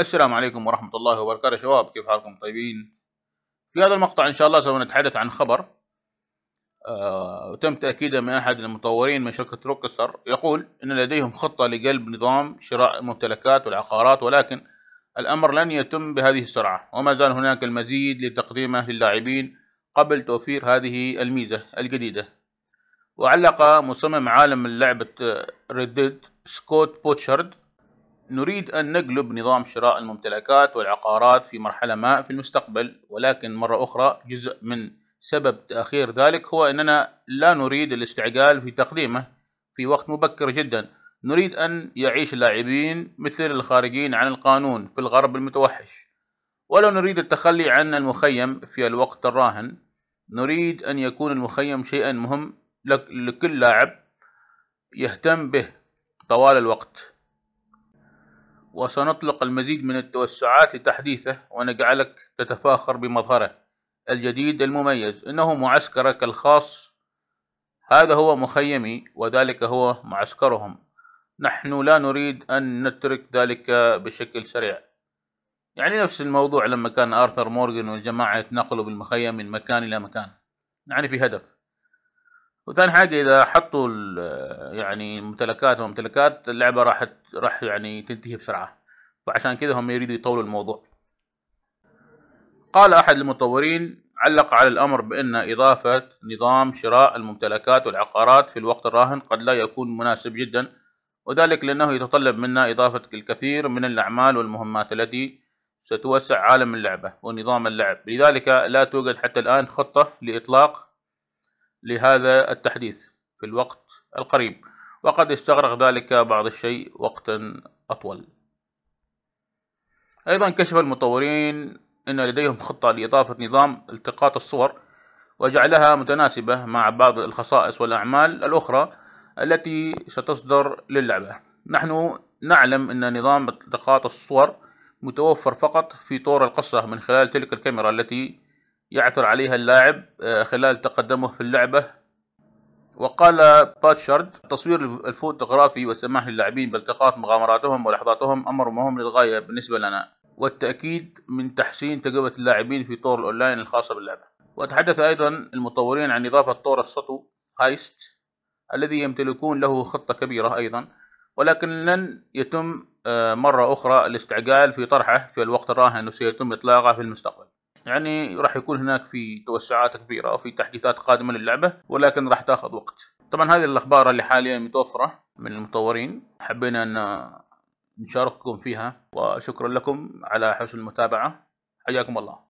السلام عليكم ورحمة الله وبركاته شباب كيف حالكم طيبين في هذا المقطع إن شاء الله سوف نتحدث عن خبر آه تم تأكيده من أحد المطورين من شركة روكستر يقول أن لديهم خطة لقلب نظام شراء الممتلكات والعقارات ولكن الأمر لن يتم بهذه السرعة وما زال هناك المزيد لتقديمه للاعبين قبل توفير هذه الميزة الجديدة وعلق مصمم عالم لعبة ريدد آه، سكوت بوتشارد نريد أن نقلب نظام شراء الممتلكات والعقارات في مرحلة ما في المستقبل ولكن مرة أخرى جزء من سبب تأخير ذلك هو أننا لا نريد الاستعجال في تقديمه في وقت مبكر جدا نريد أن يعيش اللاعبين مثل الخارجين عن القانون في الغرب المتوحش ولا نريد التخلي عن المخيم في الوقت الراهن نريد أن يكون المخيم شيئا مهم لكل لاعب يهتم به طوال الوقت وسنطلق المزيد من التوسعات لتحديثه ونجعلك تتفاخر بمظهره الجديد المميز إنه معسكرك الخاص هذا هو مخيمي وذلك هو معسكرهم نحن لا نريد أن نترك ذلك بشكل سريع يعني نفس الموضوع لما كان آرثر مورغان والجماعة يتنقلوا بالمخيم من مكان إلى مكان يعني في هدف وثاني حاجه اذا حطوا يعني ممتلكات وممتلكات اللعبه راح راح يعني تنتهي بسرعه وعشان كذا هم يريدوا يطولوا الموضوع قال احد المطورين علق على الامر بان اضافه نظام شراء الممتلكات والعقارات في الوقت الراهن قد لا يكون مناسب جدا وذلك لانه يتطلب منا اضافه الكثير من الاعمال والمهمات التي ستوسع عالم اللعبه ونظام اللعب لذلك لا توجد حتى الان خطه لاطلاق لهذا التحديث في الوقت القريب وقد استغرق ذلك بعض الشيء وقتا أطول أيضا كشف المطورين أن لديهم خطة لإضافة نظام التقاط الصور وجعلها متناسبة مع بعض الخصائص والأعمال الأخرى التي ستصدر للعبة نحن نعلم أن نظام التقاط الصور متوفر فقط في طور القصة من خلال تلك الكاميرا التي يعثر عليها اللاعب آه، خلال تقدمه في اللعبة وقال باتشارد تصوير الفوتوغرافي والسماح للاعبين بالتقاط مغامراتهم ولحظاتهم أمر مهم للغاية بالنسبة لنا والتأكيد من تحسين تجربة اللاعبين في طور الأونلاين الخاصة باللعبة وتحدث أيضا المطورين عن إضافة طور السطو هايست الذي يمتلكون له خطة كبيرة أيضا ولكن لن يتم آه، مرة أخرى الاستعجال في طرحه في الوقت الراهن وسيتم إطلاقه في المستقبل يعني راح يكون هناك في توسعات كبيرة وفي تحديثات قادمة للعبة ولكن راح تاخذ وقت طبعا هذه الأخبار اللي حاليا متوفرة من المطورين حبينا أن نشارككم فيها وشكرا لكم على حسن المتابعة حياكم الله